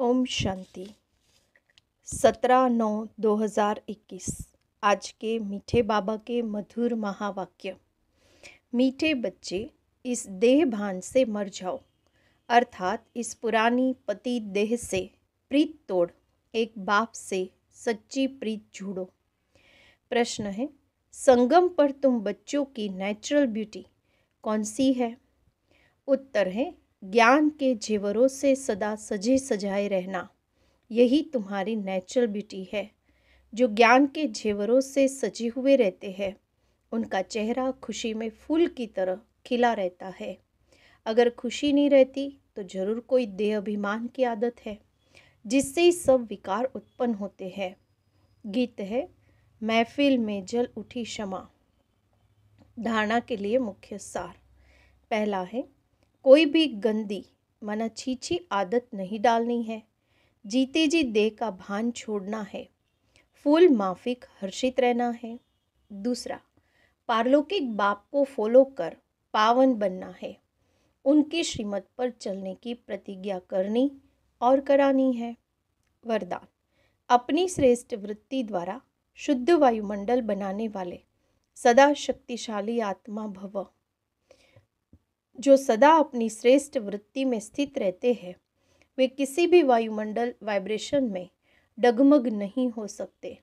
ओम शांति 17 नौ 2021 आज के मीठे बाबा के मधुर महावाक्य मीठे बच्चे इस देह भान से मर जाओ अर्थात इस पुरानी पति देह से प्रीत तोड़ एक बाप से सच्ची प्रीत जुड़ो प्रश्न है संगम पर तुम बच्चों की नेचुरल ब्यूटी कौन सी है उत्तर है ज्ञान के जेवरों से सदा सजे सजाए रहना यही तुम्हारी नेचुरल ब्यूटी है जो ज्ञान के जेवरों से सजे हुए रहते हैं उनका चेहरा खुशी में फूल की तरह खिला रहता है अगर खुशी नहीं रहती तो ज़रूर कोई देह अभिमान की आदत है जिससे ही सब विकार उत्पन्न होते हैं गीत है महफिल में जल उठी क्षमा धारणा के लिए मुख्य सार पहला है कोई भी गंदी माना छीछी आदत नहीं डालनी है जीते जी देह का भान छोड़ना है फूल माफिक हर्षित रहना है दूसरा पारलौकिक बाप को फॉलो कर पावन बनना है उनकी श्रीमत पर चलने की प्रतिज्ञा करनी और करानी है वरदान अपनी श्रेष्ठ वृत्ति द्वारा शुद्ध वायुमंडल बनाने वाले सदा शक्तिशाली आत्मा भव जो सदा अपनी श्रेष्ठ वृत्ति में स्थित रहते हैं वे किसी भी वायुमंडल वाइब्रेशन में डगमग नहीं हो सकते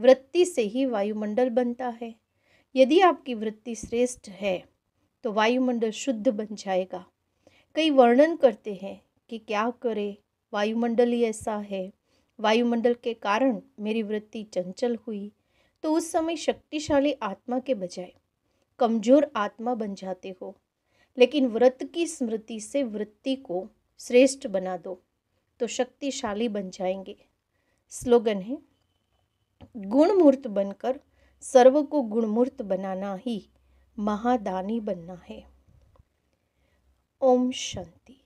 वृत्ति से ही वायुमंडल बनता है यदि आपकी वृत्ति श्रेष्ठ है तो वायुमंडल शुद्ध बन जाएगा कई वर्णन करते हैं कि क्या करे वायुमंडल ही ऐसा है वायुमंडल के कारण मेरी वृत्ति चंचल हुई तो उस समय शक्तिशाली आत्मा के बजाय कमज़ोर आत्मा बन जाते हो लेकिन व्रत की स्मृति से वृत्ति को श्रेष्ठ बना दो तो शक्तिशाली बन जाएंगे स्लोगन है गुणमूर्त बनकर सर्व को गुणमूर्त बनाना ही महादानी बनना है ओम शांति